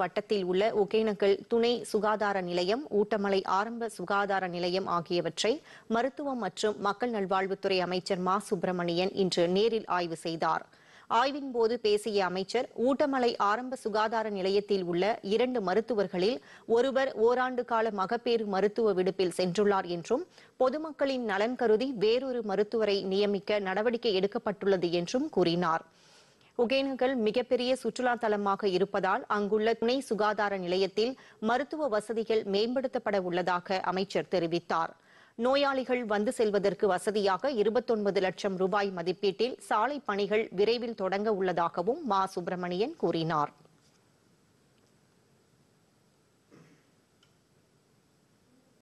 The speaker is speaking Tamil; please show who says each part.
Speaker 1: வட்டத்தில் உள்ள ஒகேனக்கல் துணை சுகாதார நிலையம் ஊட்டமலை ஆரம்ப சுகாதார நிலையம் ஆகியவற்றை மருத்துவம் மற்றும் மக்கள் நல்வாழ்வுத்துறை அமைச்சர் மா சுப்பிரமணியன் இன்று நேரில் ஆய்வு செய்தார் ஆய்வின் போது பேசிய அமைச்சர் ஊட்டமலை ஆரம்ப சுகாதார நிலையத்தில் உள்ள இரண்டு மருத்துவர்களில் ஒருவர் ஓராண்டு கால மகப்பேறு மருத்துவ விடுப்பில் சென்றுள்ளார் என்றும் பொதுமக்களின் நலன் கருதி வேறொரு மருத்துவரை நியமிக்க நடவடிக்கை எடுக்கப்பட்டுள்ளது என்றும் கூறினாா் ஒகேனக்கல் மிகப்பெரிய சுற்றுலா தலமாக இருப்பதால் அங்குள்ள துணை சுகாதார நிலையத்தில் மருத்துவ வசதிகள் மேம்படுத்தப்பட உள்ளதாக அமைச்சர் தெரிவித்தார் நோயாளிகள் வந்து செல்வதற்கு வசதியாக இருபத்தொன்பது லட்சம் ரூபாய் மதிப்பீட்டில் சாலை பணிகள் விரைவில் தொடங்க உள்ளதாகவும் மா சுப்பிரமணியன் கூறினாா்